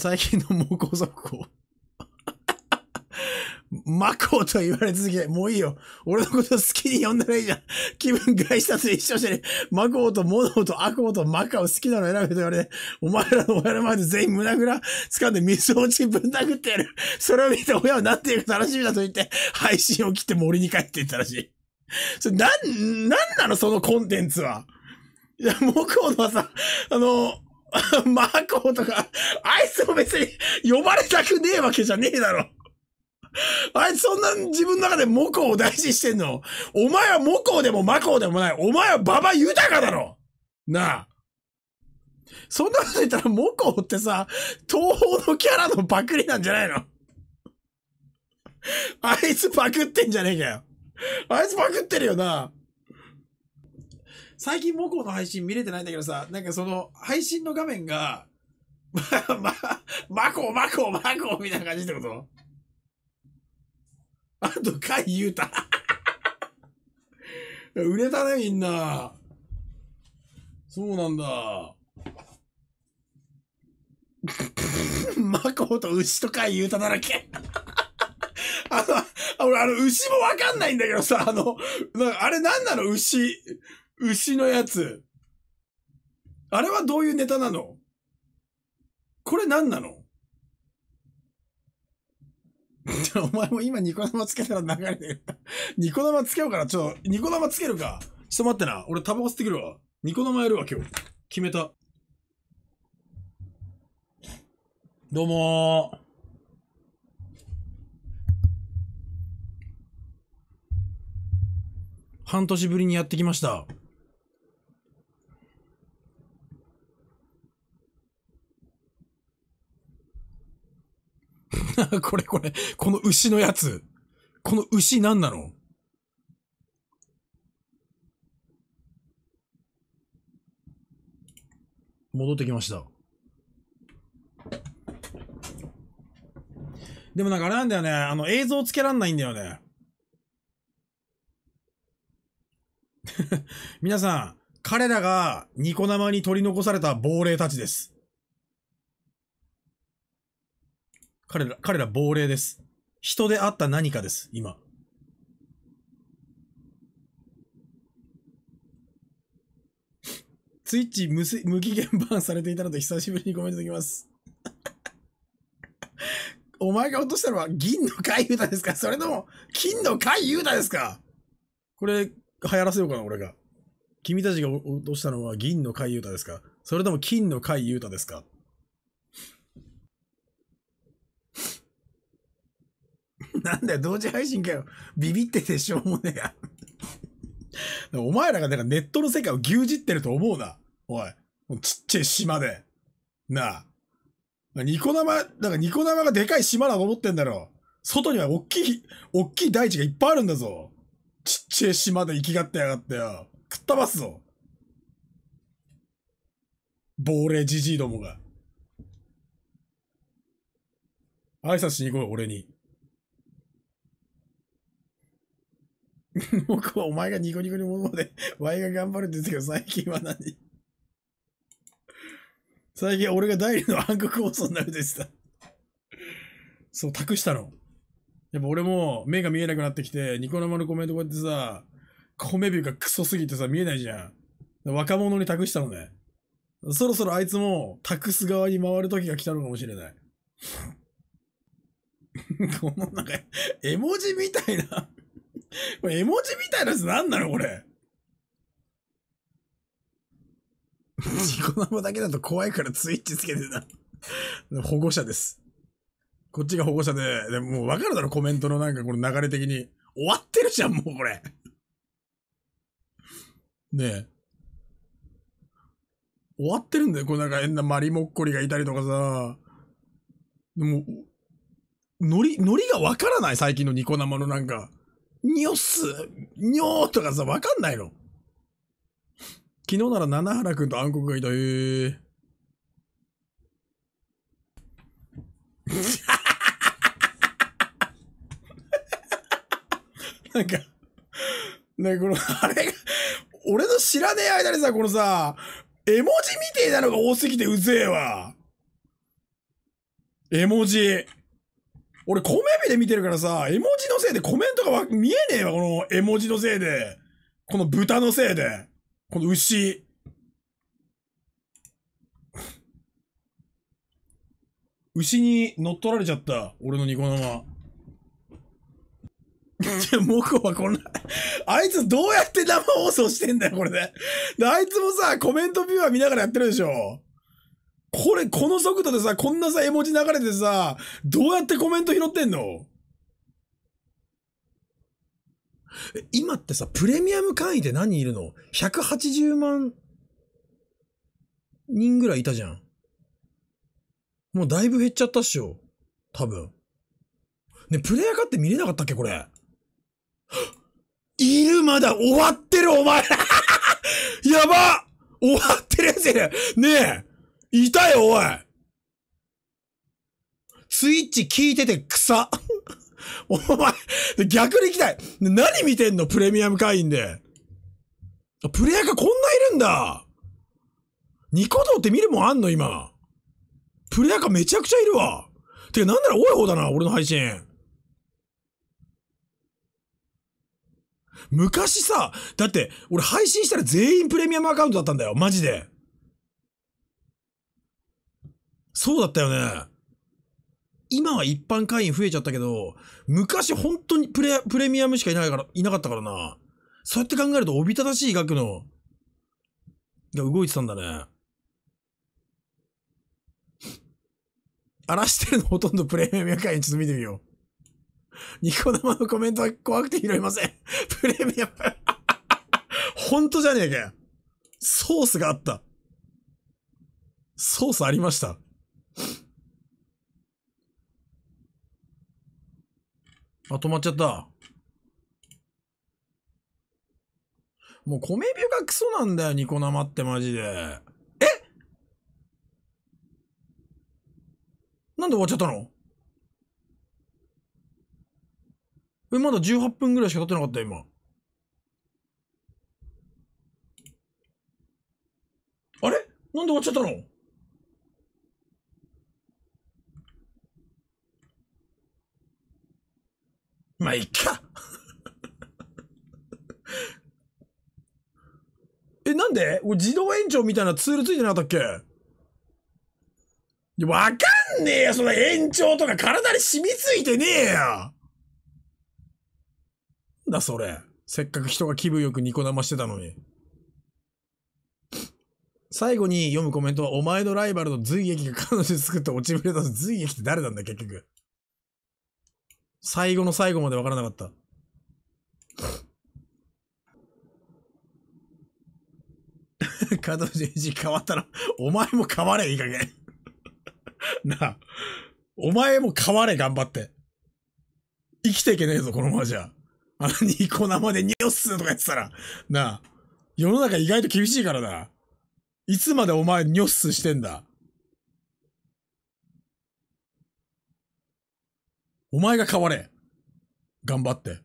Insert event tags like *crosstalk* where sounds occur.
最近の猛攻速攻。マ *laughs* コと言われ続けもういいよ。俺のこと好きに呼んだらいいじゃん。気分外したと一緒じゃねマコとモノとアコとマカを好きなの選べと言われお前らの親の前まで全員胸ぐら掴んで水落ちぶん殴ってやる。それを見て親は何て言うか楽しみだと言って、配信を切って森に帰っていったらしい。それ、なん、なんなのそのコンテンツは。いや、モコはさ、あの、*laughs* マーコーとか、あいつも別に呼ばれたくねえわけじゃねえだろ。あいつそんな自分の中でモコを大事してんのお前はモコでもマコでもない。お前はババ豊かだろなあ。そんなこと言ったらモコってさ、東方のキャラのパクリなんじゃないのあいつパクってんじゃねえかよ。あいつパクってるよな。最近モコの配信見れてないんだけどさ、なんかその、配信の画面が、*laughs* ま、ま、マコ、マコ、マコみたいな感じってことあと、甲斐うた。売れたね、みんな。そうなんだ。マ *laughs* コと牛とかいうただらけ。*laughs* あの、俺、あの、牛もわかんないんだけどさ、あの、あれなんなの牛。牛のやつ。あれはどういうネタなのこれ何なの *laughs* お前も今ニコ生つけたら流れてる。ニコ生つけようかな。ちょっと、ニコ生つけるか。ちょっと待ってな。俺タバコ吸ってくるわ。ニコ生やるわ、今日。決めた。どうも半年ぶりにやってきました。*laughs* これこれ、この牛のやつ。この牛何なの戻ってきました。でもなんかあれなんだよね。あの映像つけらんないんだよね。*laughs* 皆さん、彼らがニコ生に取り残された亡霊たちです。彼ら、彼ら亡霊です。人であった何かです、今。ツ *laughs* イッチ無無期限バンされていたので久しぶりにコメントできます。*laughs* お前が落としたのは銀の海優太ですかそれとも金のユ優太ですかこれ流行らせようかな、俺が。君たちが落としたのは銀の海優太ですかそれとも金のユ優太ですか *laughs* なんだよ、同時配信かよ。ビビっててしょうもねえや。*laughs* お前らがなんかネットの世界を牛耳ってると思うな。おい。ちっちゃい島で。なあ。ニコ生、なんかニコ生がでかい島だと思ってんだろ。外には大きい、大きい大地がいっぱいあるんだぞ。ちっちゃい島で生きがってやがってよ。くったばすぞ。亡霊じじいどもが。挨拶しに行こうよ、俺に。*laughs* 僕はお前がニコニコに戻るで、ワ *laughs* イが頑張るんですけど、最近は何 *laughs* 最近俺が第二の暗黒放送になるでした。そう、託したの。やっぱ俺も目が見えなくなってきて、ニコ生のコメントこうやってさ、コメビューがクソすぎてさ、見えないじゃん。若者に託したのね。そろそろあいつも、託す側に回る時が来たのかもしれない。このなんか、絵文字みたいなこれ絵文字みたいなやつ何なのこれ。*laughs* ニコ生だけだと怖いからツイッチつけてた。保護者です。こっちが保護者で、でももうわかるだろ、コメントのなんかこの流れ的に。終わってるじゃん、もうこれ。ねえ。終わってるんだよ、このなんか変なマリモッコリがいたりとかさ。でも、ノリ、ノリがわからない、最近のニコ生のなんか。にょっす、にょーとかさ、わかんないの。昨日なら七原くんと暗黒がいた、へえ。*laughs* なんか、ね、この、あれが、俺の知らねえ間にさ、このさ、絵文字みてえなのが多すぎてうぜえわ。絵文字。俺、コメビで見てるからさ、絵文字のせいでコメントが見えねえわ、この絵文字のせいで。この豚のせいで。この牛。牛に乗っ取られちゃった。俺のニコ生。じ *laughs* ゃ、モコはこんなあいつどうやって生放送してんだよ、これでで、あいつもさ、コメントビューは見ながらやってるでしょ。これ、この速度でさ、こんなさ、絵文字流れてさ、どうやってコメント拾ってんの今ってさ、プレミアム会員って何人いるの ?180 万人ぐらいいたじゃん。もうだいぶ減っちゃったっしょ。多分。ね、プレイヤーかって見れなかったっけこれ。*gasps* いるまだ終わってるお前 *laughs* やば終わってるやついるねえいたよ、おいスイッチ聞いてて草。*laughs* お前、逆に行きたい。何見てんのプレミアム会員で。プレイヤーがこんないるんだ。ニコ動って見るもんあんの今。プレイヤーがめちゃくちゃいるわ。てかなんなら多い方だな、俺の配信。昔さ、だって、俺配信したら全員プレミアムアカウントだったんだよ、マジで。そうだったよね。今は一般会員増えちゃったけど、昔本当にプレ、プレミアムしかいないから、いなかったからな。そうやって考えるとおびただしい額の、が動いてたんだね。荒らしてるのほとんどプレミアム会員ちょっと見てみよう。ニコ生のコメントは怖くて拾いません。プレミアムほんとじゃねえかよ。ソースがあった。ソースありました。あ、止まっちゃった。もう米ビュがクソなんだよ、ニコ生ってマジで。えなんで終わっちゃったのえ、まだ18分ぐらいしか経ってなかった今。あれなんで終わっちゃったのまあ、いっか。*laughs* え、なんで俺自動延長みたいなツールついてなかったっけわかんねえよ、その延長とか体に染みついてねえよ。なんだそれ。せっかく人が気分よくニコ生してたのに。最後に読むコメントは、お前のライバルの随液が彼女に作って落ちぶれたぞ。随液って誰なんだ、結局。最後の最後までわからなかった。*laughs* 加藤純一変わったら、お前も変われ、いい加減。なあ。お前も変われ、頑張って。生きていけねえぞ、このままじゃ。あの、ニコ生でニオスとかやってたら。なあ。世の中意外と厳しいからな。いつまでお前ニョッスしてんだ。お前が変われ。頑張って。